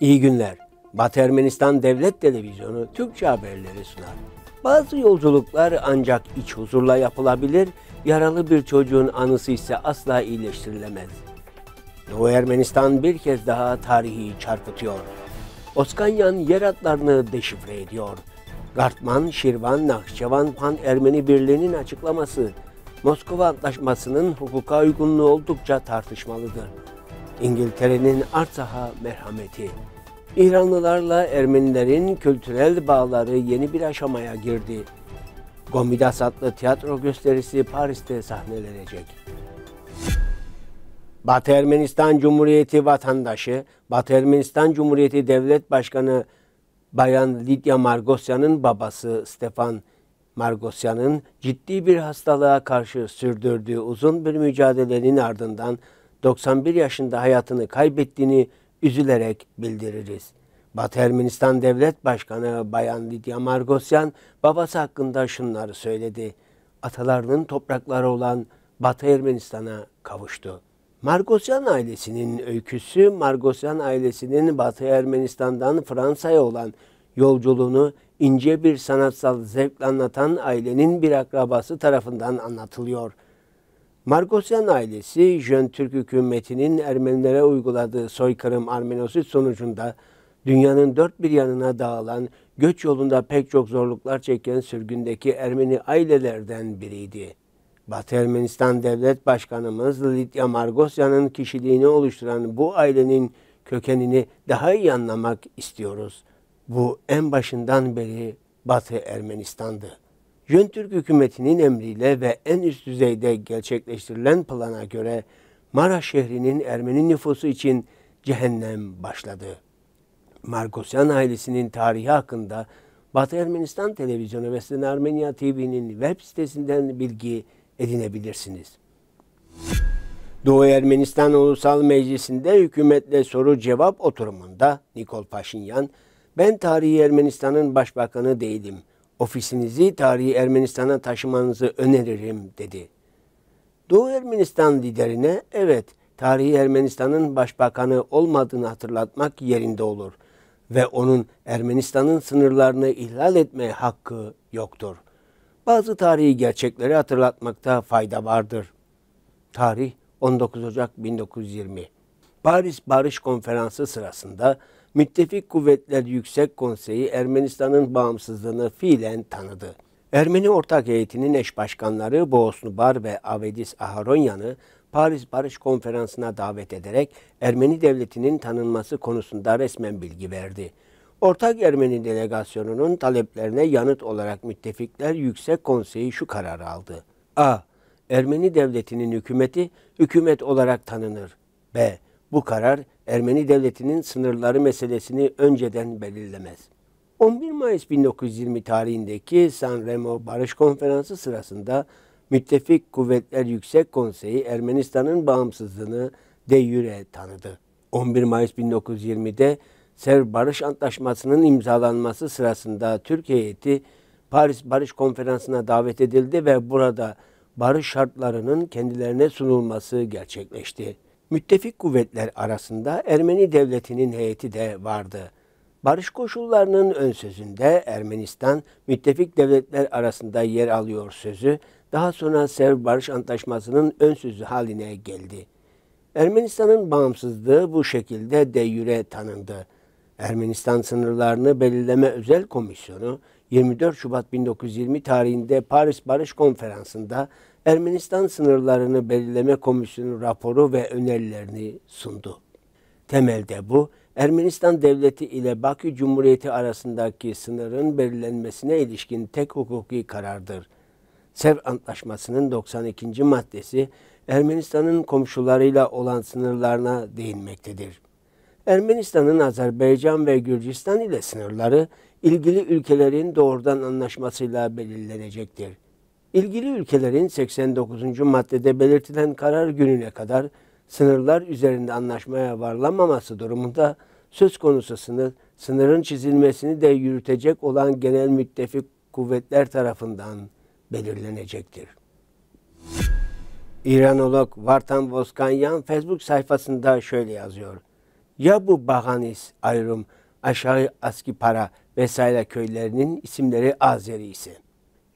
İyi günler. Batı Ermenistan Devlet Televizyonu Türkçe haberleri sunar. Bazı yolculuklar ancak iç huzurla yapılabilir, yaralı bir çocuğun anısı ise asla iyileştirilemez. Doğu Ermenistan bir kez daha tarihi çarpıtıyor. Oskanyan yer atlarını deşifre ediyor. Gartman, Şirvan, Nakçevan, Pan Ermeni Birliği'nin açıklaması, Moskova Antlaşması'nın hukuka uygunluğu oldukça tartışmalıdır. İngiltere'nin Artsaha merhameti. İranlılarla Ermenilerin kültürel bağları yeni bir aşamaya girdi. Gomidas adlı tiyatro gösterisi Paris'te sahnelenecek. Batı Ermenistan Cumhuriyeti vatandaşı, Batı Ermenistan Cumhuriyeti Devlet Başkanı Bayan Lidya Margosyan'ın babası Stefan Margosyan'ın ciddi bir hastalığa karşı sürdürdüğü uzun bir mücadelenin ardından 91 yaşında hayatını kaybettiğini üzülerek bildiririz. Batı Ermenistan Devlet Başkanı Bayan Lidya Margosyan babası hakkında şunları söyledi. Atalarının toprakları olan Batı Ermenistan'a kavuştu. Margosyan ailesinin öyküsü Margosyan ailesinin Batı Ermenistan'dan Fransa'ya olan yolculuğunu ince bir sanatsal zevkle anlatan ailenin bir akrabası tarafından anlatılıyor.'' Margosyan ailesi, Jön Türk hükümetinin Ermenilere uyguladığı soykırım Armenosit sonucunda dünyanın dört bir yanına dağılan, göç yolunda pek çok zorluklar çeken sürgündeki Ermeni ailelerden biriydi. Batı Ermenistan Devlet Başkanımız Lidya Margosyan'ın kişiliğini oluşturan bu ailenin kökenini daha iyi anlamak istiyoruz. Bu en başından beri Batı Ermenistan'dı. Türk hükümetinin emriyle ve en üst düzeyde gerçekleştirilen plana göre Maraş şehrinin Ermeni nüfusu için cehennem başladı. Margosyan ailesinin tarihi hakkında Batı Ermenistan Televizyonu ve Sinan Armenya TV'nin web sitesinden bilgi edinebilirsiniz. Doğu Ermenistan Ulusal Meclisi'nde hükümetle soru cevap oturumunda Nikol Paşinyan, ben tarihi Ermenistan'ın başbakanı değilim.'' ofisinizi tarihi Ermenistan'a taşımanızı öneririm dedi. Doğu Ermenistan liderine evet tarihi Ermenistan'ın başbakanı olmadığını hatırlatmak yerinde olur ve onun Ermenistan'ın sınırlarını ihlal etme hakkı yoktur. Bazı tarihi gerçekleri hatırlatmakta fayda vardır. Tarih 19 Ocak 1920. Paris Barış Konferansı sırasında Müttefik Kuvvetler Yüksek Konseyi Ermenistan'ın bağımsızlığını fiilen tanıdı. Ermeni Ortak Heyeti'nin eş başkanları Boğosnubar ve Avedis Aharonyan'ı Paris Barış Konferansı'na davet ederek Ermeni devletinin tanınması konusunda resmen bilgi verdi. Ortak Ermeni delegasyonunun taleplerine yanıt olarak müttefikler Yüksek Konseyi şu kararı aldı. A. Ermeni devletinin hükümeti hükümet olarak tanınır. B. Bu karar Ermeni devletinin sınırları meselesini önceden belirlemez. 11 Mayıs 1920 tarihindeki San Remo Barış Konferansı sırasında Müttefik Kuvvetler Yüksek Konseyi Ermenistan'ın bağımsızlığını de jure tanıdı. 11 Mayıs 1920'de Ser Barış Antlaşması'nın imzalanması sırasında Türk heyeti Paris Barış Konferansı'na davet edildi ve burada barış şartlarının kendilerine sunulması gerçekleşti müttefik kuvvetler arasında Ermeni devletinin heyeti de vardı. Barış koşullarının ön sözünde Ermenistan müttefik devletler arasında yer alıyor sözü daha sonra Sev Barış Antlaşması'nın ön sözü haline geldi. Ermenistan'ın bağımsızlığı bu şekilde de yüre tanındı. Ermenistan sınırlarını belirleme özel komisyonu 24 Şubat 1920 tarihinde Paris Barış Konferansı'nda Ermenistan sınırlarını belirleme komisyonu raporu ve önerilerini sundu. Temelde bu, Ermenistan devleti ile Bakü Cumhuriyeti arasındaki sınırın belirlenmesine ilişkin tek hukuki karardır. Sev Antlaşması'nın 92. maddesi Ermenistan'ın komşularıyla olan sınırlarına değinmektedir. Ermenistan'ın Azerbaycan ve Gürcistan ile sınırları ilgili ülkelerin doğrudan anlaşmasıyla belirlenecektir. İlgili ülkelerin 89. maddede belirtilen karar gününe kadar sınırlar üzerinde anlaşmaya varlamaması durumunda söz konusu sınır, sınırın çizilmesini de yürütecek olan genel müttefik kuvvetler tarafından belirlenecektir. İranolog Vartan Voskanyan Facebook sayfasında şöyle yazıyor. Ya bu Baganis, Ayrum, aşağı aski para vesaire köylerinin isimleri Azeri ise.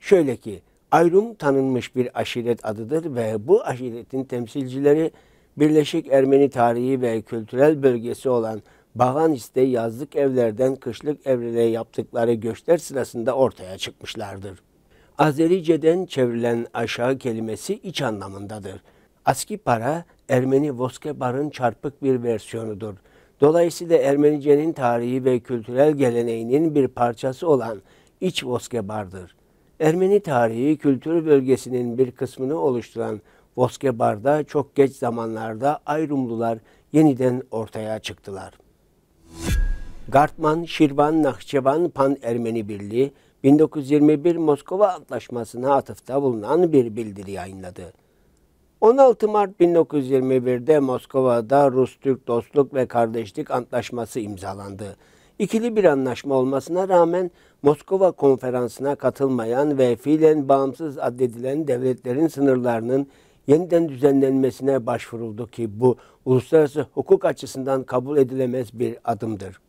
Şöyle ki Ayrum tanınmış bir aşiret adıdır ve bu aşiretin temsilcileri Birleşik Ermeni tarihi ve kültürel bölgesi olan Baganis'te yazlık evlerden kışlık evlere yaptıkları göçler sırasında ortaya çıkmışlardır. Azerice'den çevrilen aşağı kelimesi iç anlamındadır. Aski para Ermeni Voskebar'ın çarpık bir versiyonudur. Dolayısıyla Ermenice'nin tarihi ve kültürel geleneğinin bir parçası olan İç Voskebar'dır. Ermeni tarihi kültür bölgesinin bir kısmını oluşturan Voskebar'da çok geç zamanlarda Ayrumlular yeniden ortaya çıktılar. Gartman, Şirvan, Nakçıvan Pan Ermeni Birliği 1921 Moskova Antlaşması'na atıfta bulunan bir bildiri yayınladı. 16 Mart 1921'de Moskova'da Rus-Türk Dostluk ve Kardeşlik Antlaşması imzalandı. İkili bir anlaşma olmasına rağmen Moskova Konferansı'na katılmayan ve fiilen bağımsız addedilen devletlerin sınırlarının yeniden düzenlenmesine başvuruldu ki bu uluslararası hukuk açısından kabul edilemez bir adımdır.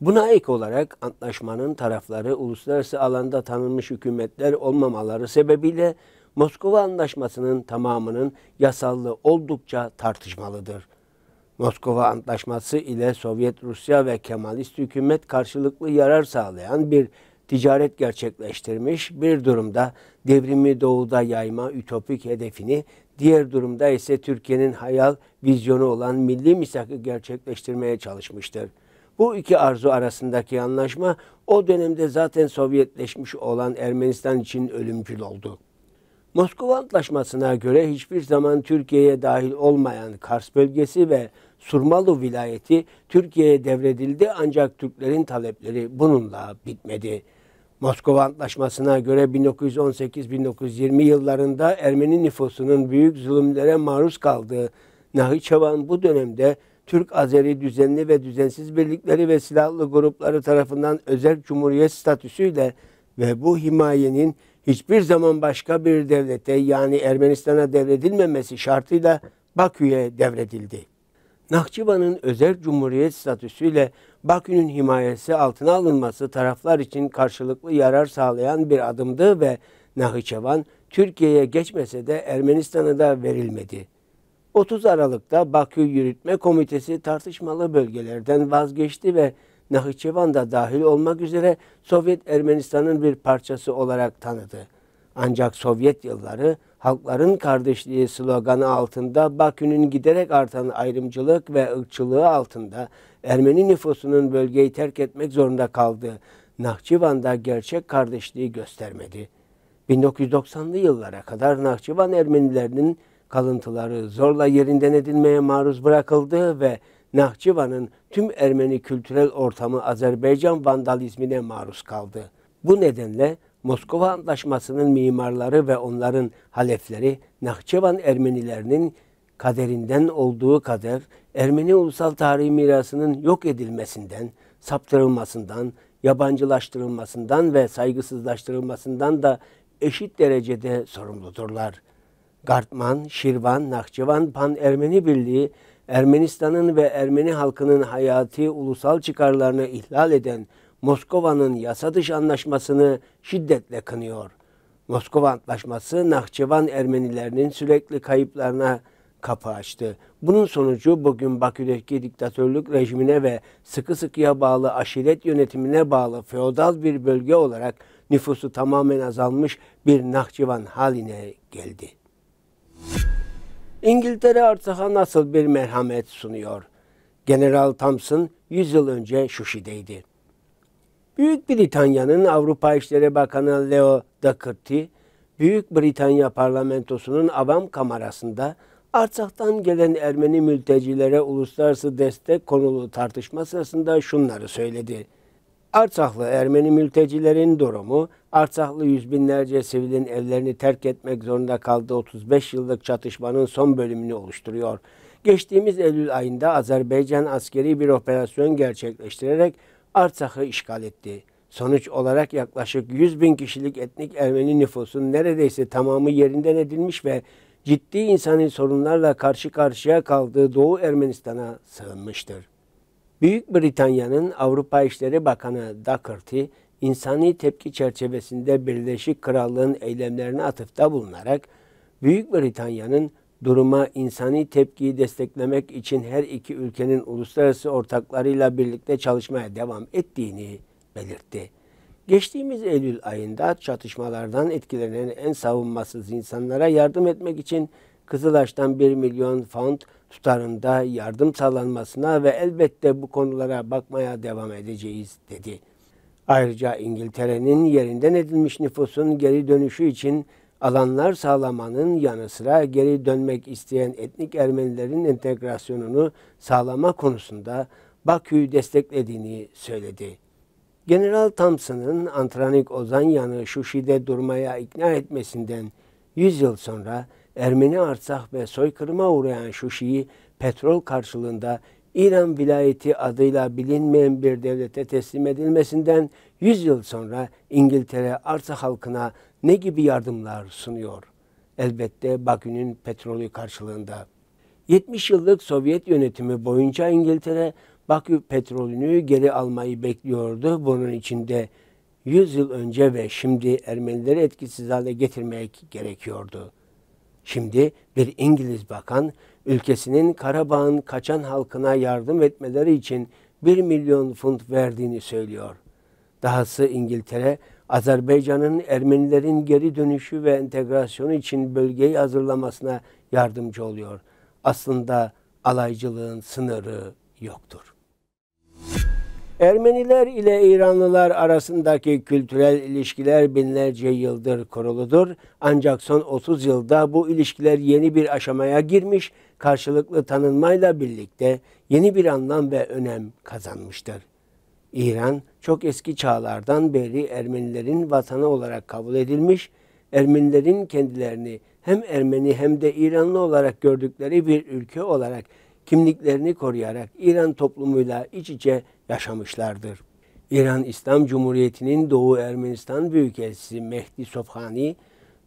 Buna ek olarak antlaşmanın tarafları uluslararası alanda tanınmış hükümetler olmamaları sebebiyle Moskova Antlaşması'nın tamamının yasallığı oldukça tartışmalıdır. Moskova Antlaşması ile Sovyet Rusya ve Kemalist hükümet karşılıklı yarar sağlayan bir ticaret gerçekleştirmiş, bir durumda devrimi doğuda yayma ütopik hedefini, diğer durumda ise Türkiye'nin hayal vizyonu olan milli misakı gerçekleştirmeye çalışmıştır. Bu iki arzu arasındaki anlaşma o dönemde zaten Sovyetleşmiş olan Ermenistan için ölümcül oldu. Moskova Antlaşması'na göre hiçbir zaman Türkiye'ye dahil olmayan Kars bölgesi ve Surmalı vilayeti Türkiye'ye devredildi ancak Türklerin talepleri bununla bitmedi. Moskova Antlaşması'na göre 1918-1920 yıllarında Ermeni nüfusunun büyük zulümlere maruz kaldığı Nahiçevan bu dönemde Türk-Azeri düzenli ve düzensiz birlikleri ve silahlı grupları tarafından özel cumhuriyet statüsüyle ve bu himayenin hiçbir zaman başka bir devlete yani Ermenistan'a devredilmemesi şartıyla Bakü'ye devredildi. Nakçıvan'ın özel cumhuriyet statüsüyle Bakü'nün himayesi altına alınması taraflar için karşılıklı yarar sağlayan bir adımdı ve Nahçıvan Türkiye'ye geçmese de Ermenistan'a da verilmedi. 30 Aralık'ta Bakü Yürütme Komitesi tartışmalı bölgelerden vazgeçti ve Nahçıvan da dahil olmak üzere Sovyet Ermenistan'ın bir parçası olarak tanıdı. Ancak Sovyet yılları halkların kardeşliği sloganı altında Bakü'nün giderek artan ayrımcılık ve ırkçılığı altında Ermeni nüfusunun bölgeyi terk etmek zorunda kaldığı Nahçıvan'da gerçek kardeşliği göstermedi. 1990'lı yıllara kadar Nahçıvan Ermenilerinin kalıntıları zorla yerinden edilmeye maruz bırakıldı ve Nahçıvan'ın tüm Ermeni kültürel ortamı Azerbaycan vandalizmine maruz kaldı. Bu nedenle Moskova Antlaşması'nın mimarları ve onların halefleri Nahçıvan Ermenilerinin kaderinden olduğu kadar Ermeni ulusal tarihi mirasının yok edilmesinden, saptırılmasından, yabancılaştırılmasından ve saygısızlaştırılmasından da eşit derecede sorumludurlar. Gartman, Şirvan, Nahçıvan, Pan Ermeni Birliği Ermenistan'ın ve Ermeni halkının hayatı ulusal çıkarlarını ihlal eden Moskova'nın yasa dışı anlaşmasını şiddetle kınıyor. Moskova Antlaşması Nahçıvan Ermenilerinin sürekli kayıplarına kapı açtı. Bunun sonucu bugün Bakü'deki diktatörlük rejimine ve sıkı sıkıya bağlı aşiret yönetimine bağlı feodal bir bölge olarak nüfusu tamamen azalmış bir Nahçıvan haline geldi. İngiltere Artsakh'a nasıl bir merhamet sunuyor? General Thompson 100 yıl önce Şuşi'deydi. Büyük Britanya'nın Avrupa İşleri Bakanı Leo Doherty, Büyük Britanya Parlamentosu'nun avam kamerasında Artsak'tan gelen Ermeni mültecilere uluslararası destek konulu tartışma sırasında şunları söyledi. Artsaklı Ermeni mültecilerin durumu, Artsaklı yüz binlerce sivilin evlerini terk etmek zorunda kaldığı 35 yıllık çatışmanın son bölümünü oluşturuyor. Geçtiğimiz Eylül ayında Azerbaycan askeri bir operasyon gerçekleştirerek Artsak'ı işgal etti. Sonuç olarak yaklaşık 100 bin kişilik etnik Ermeni nüfusun neredeyse tamamı yerinden edilmiş ve ciddi insani sorunlarla karşı karşıya kaldığı Doğu Ermenistan'a sığınmıştır. Büyük Britanya'nın Avrupa İşleri Bakanı Doherty, insani tepki çerçevesinde Birleşik Krallığın eylemlerine atıfta bulunarak, Büyük Britanya'nın duruma insani tepkiyi desteklemek için her iki ülkenin uluslararası ortaklarıyla birlikte çalışmaya devam ettiğini belirtti. Geçtiğimiz Eylül ayında çatışmalardan etkilenen en savunmasız insanlara yardım etmek için Kızılaş'tan 1 milyon pound tutarında yardım sağlanmasına ve elbette bu konulara bakmaya devam edeceğiz dedi. Ayrıca İngiltere'nin yerinden edilmiş nüfusun geri dönüşü için alanlar sağlamanın yanı sıra geri dönmek isteyen etnik Ermenilerin entegrasyonunu sağlama konusunda Bakü'yü desteklediğini söyledi. General Thompson'ın Antranik Ozanyan'ı Şuşi'de durmaya ikna etmesinden 100 yıl sonra Ermeni Artsakh ve soykırıma uğrayan Şuşi'yi petrol karşılığında İran vilayeti adıyla bilinmeyen bir devlete teslim edilmesinden 100 yıl sonra İngiltere Arsa halkına ne gibi yardımlar sunuyor? Elbette Bakü'nün petrolü karşılığında. 70 yıllık Sovyet yönetimi boyunca İngiltere Bakü petrolünü geri almayı bekliyordu. Bunun içinde 100 yıl önce ve şimdi Ermenileri etkisiz hale getirmek gerekiyordu. Şimdi bir İngiliz bakan ülkesinin Karabağ'ın kaçan halkına yardım etmeleri için 1 milyon funt verdiğini söylüyor. Dahası İngiltere, Azerbaycan'ın Ermenilerin geri dönüşü ve entegrasyonu için bölgeyi hazırlamasına yardımcı oluyor. Aslında alaycılığın sınırı yoktur. Ermeniler ile İranlılar arasındaki kültürel ilişkiler binlerce yıldır kuruludur. Ancak son 30 yılda bu ilişkiler yeni bir aşamaya girmiş, karşılıklı tanınmayla birlikte yeni bir anlam ve önem kazanmıştır. İran çok eski çağlardan beri Ermenilerin vatanı olarak kabul edilmiş, Ermenilerin kendilerini hem Ermeni hem de İranlı olarak gördükleri bir ülke olarak kimliklerini koruyarak İran toplumuyla iç içe yaşamışlardır. İran İslam Cumhuriyeti'nin Doğu Ermenistan Büyükelçisi Mehdi Sofhani,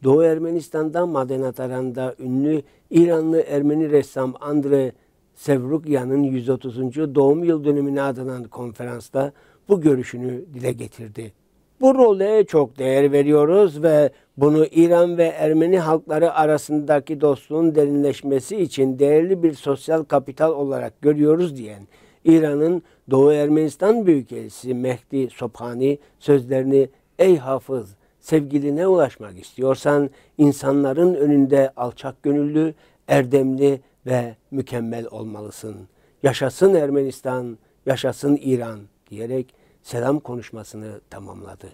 Doğu Ermenistan'da Madenataran'da ünlü İranlı Ermeni ressam Andre Sevrukyan'ın 130. doğum yıl dönümüne adanan konferansta bu görüşünü dile getirdi. Bu role çok değer veriyoruz ve bunu İran ve Ermeni halkları arasındaki dostluğun derinleşmesi için değerli bir sosyal kapital olarak görüyoruz diyen İran'ın Doğu Ermenistan Büyükelçisi Mehdi Sophani sözlerini ''Ey hafız, sevgiline ulaşmak istiyorsan insanların önünde alçak gönüllü, erdemli ve mükemmel olmalısın. Yaşasın Ermenistan, yaşasın İran.'' diyerek selam konuşmasını tamamladı.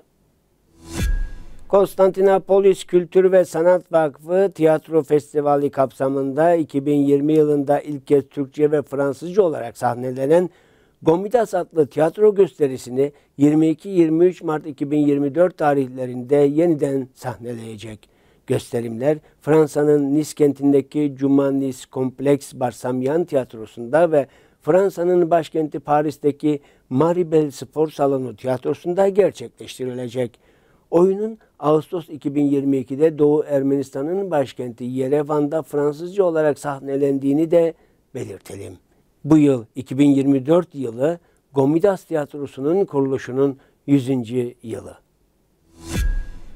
Konstantinopolis Kültür ve Sanat Vakfı Tiyatro Festivali kapsamında 2020 yılında ilk kez Türkçe ve Fransızca olarak sahnelenen Gomidas adlı tiyatro gösterisini 22-23 Mart 2024 tarihlerinde yeniden sahneleyecek. Gösterimler Fransa'nın Nice kentindeki Cumanis Kompleks Barsamyan Tiyatrosu'nda ve Fransa'nın başkenti Paris'teki Maribel Spor Salonu Tiyatrosu'nda gerçekleştirilecek. Oyunun Ağustos 2022'de Doğu Ermenistan'ın başkenti Yerevan'da Fransızca olarak sahnelendiğini de belirtelim. Bu yıl 2024 yılı Gomidas Tiyatrosu'nun kuruluşunun 100. yılı.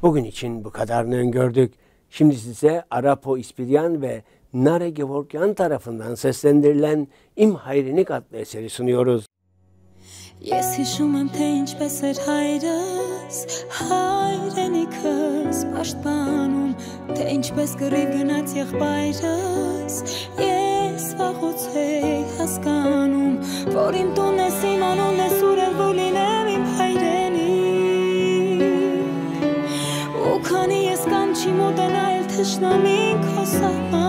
Bugün için bu kadarını öngördük. Şimdi size Arapo İspiryan ve Nare Gevorkyan tarafından seslendirilen İm Hayrinik adlı eseri sunuyoruz. Ես հիշում եմ, թե ինչպես էր հայրս, հայրենիքս պաշտպանում, թե ինչպես գրիվ գնաց եղբայրս, ես վաղուց էի հասկանում, որ իմ տուն ես, իմ անուն ես, ուր եմ, որ լինեմ իմ հայրենիք, ու քանի ես կամ չի մոտենայել թշնամին քո սահման,